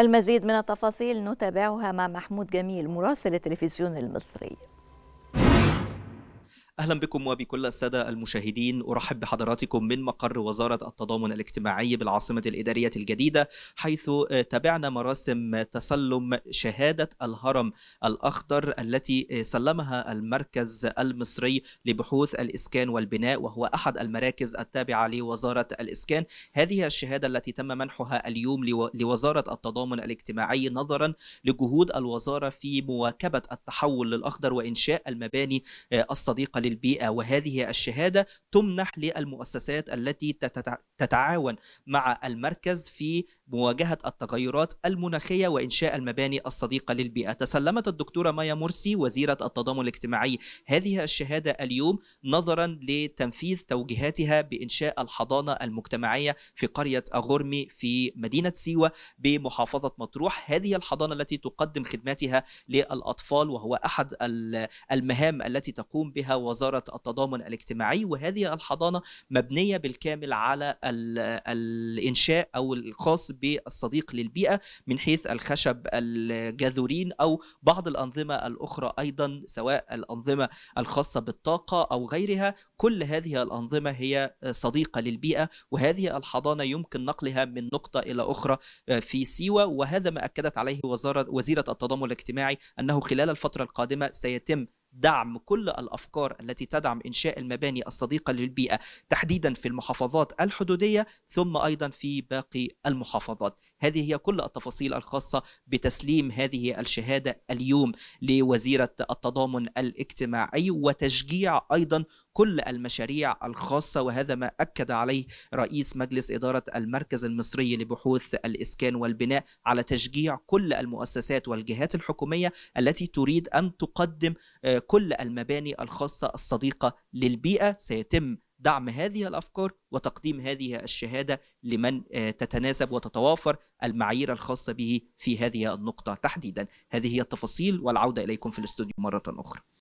المزيد من التفاصيل نتابعها مع محمود جميل مراسل التلفزيون المصري أهلا بكم وبكل السادة المشاهدين أرحب بحضراتكم من مقر وزارة التضامن الاجتماعي بالعاصمة الإدارية الجديدة حيث آه، تابعنا مراسم تسلم شهادة الهرم الأخضر التي آه، سلمها المركز المصري لبحوث الإسكان والبناء وهو أحد المراكز التابعة لوزارة الإسكان هذه الشهادة التي تم منحها اليوم لوزارة التضامن الاجتماعي نظرا لجهود الوزارة في مواكبة التحول للأخضر وإنشاء المباني آه، الصديقة البيئة وهذه الشهادة تمنح للمؤسسات التي تتعاون مع المركز في مواجهة التغيرات المناخية وإنشاء المباني الصديقة للبيئة تسلمت الدكتورة مايا مرسي وزيرة التضامن الاجتماعي هذه الشهادة اليوم نظرا لتنفيذ توجيهاتها بإنشاء الحضانة المجتمعية في قرية أغرمي في مدينة سيوة بمحافظة مطروح هذه الحضانة التي تقدم خدماتها للأطفال وهو أحد المهام التي تقوم بها وزارة التضامن الاجتماعي وهذه الحضانة مبنية بالكامل على الإنشاء أو الخاص بالصديق للبيئه من حيث الخشب الجاذورين او بعض الانظمه الاخرى ايضا سواء الانظمه الخاصه بالطاقه او غيرها كل هذه الانظمه هي صديقه للبيئه وهذه الحضانه يمكن نقلها من نقطه الى اخرى في سيوه وهذا ما اكدت عليه وزاره وزيره التضامن الاجتماعي انه خلال الفتره القادمه سيتم دعم كل الافكار التي تدعم انشاء المباني الصديقه للبيئه تحديدا في المحافظات الحدوديه ثم ايضا في باقي المحافظات هذه هي كل التفاصيل الخاصة بتسليم هذه الشهادة اليوم لوزيرة التضامن الاجتماعي وتشجيع أيضا كل المشاريع الخاصة وهذا ما أكد عليه رئيس مجلس إدارة المركز المصري لبحوث الإسكان والبناء على تشجيع كل المؤسسات والجهات الحكومية التي تريد أن تقدم آه، كل المباني الخاصة الصديقة للبيئة سيتم دعم هذه الافكار وتقديم هذه الشهاده لمن آه، تتناسب وتتوافر المعايير الخاصه به في هذه النقطه تحديدا هذه هي التفاصيل والعوده اليكم في الاستوديو مره اخرى